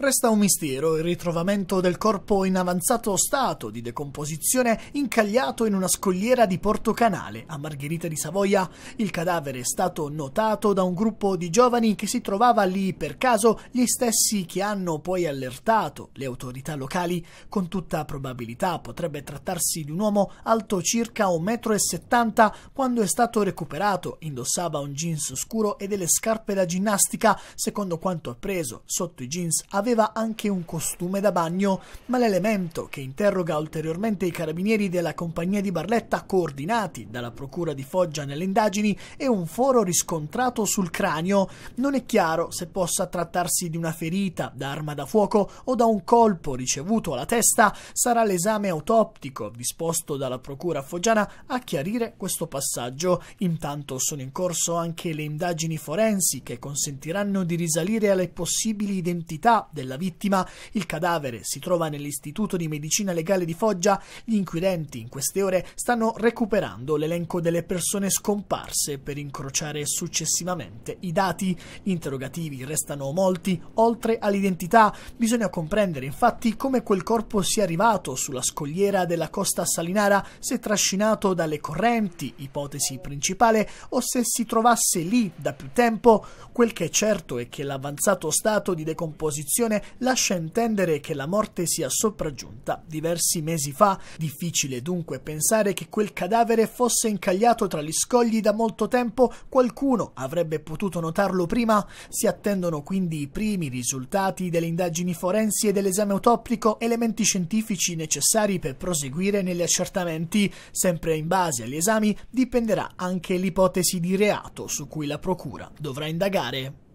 Resta un mistero il ritrovamento del corpo in avanzato stato di decomposizione incagliato in una scogliera di Porto Canale a Margherita di Savoia. Il cadavere è stato notato da un gruppo di giovani che si trovava lì per caso, gli stessi che hanno poi allertato le autorità locali. Con tutta probabilità potrebbe trattarsi di un uomo alto circa 1,70 m quando è stato recuperato. Indossava un jeans scuro e delle scarpe da ginnastica. Secondo quanto appreso, sotto i jeans aveva aveva anche un costume da bagno, ma l'elemento che interroga ulteriormente i carabinieri della compagnia di Barletta coordinati dalla procura di Foggia nelle indagini è un foro riscontrato sul cranio. Non è chiaro se possa trattarsi di una ferita da arma da fuoco o da un colpo ricevuto alla testa, sarà l'esame autoptico disposto dalla procura foggiana a chiarire questo passaggio. Intanto sono in corso anche le indagini forensi che consentiranno di risalire alle possibili identità della vittima, il cadavere si trova nell'Istituto di Medicina Legale di Foggia, gli inquirenti in queste ore stanno recuperando l'elenco delle persone scomparse per incrociare successivamente i dati. Gli interrogativi restano molti, oltre all'identità bisogna comprendere infatti come quel corpo sia arrivato sulla scogliera della costa salinara, se trascinato dalle correnti, ipotesi principale, o se si trovasse lì da più tempo. Quel che è certo è che l'avanzato stato di decomposizione narrazione lascia intendere che la morte sia sopraggiunta diversi mesi fa. Difficile dunque pensare che quel cadavere fosse incagliato tra gli scogli da molto tempo, qualcuno avrebbe potuto notarlo prima. Si attendono quindi i primi risultati delle indagini forensi e dell'esame autoptico, elementi scientifici necessari per proseguire negli accertamenti. Sempre in base agli esami dipenderà anche l'ipotesi di reato su cui la procura dovrà indagare.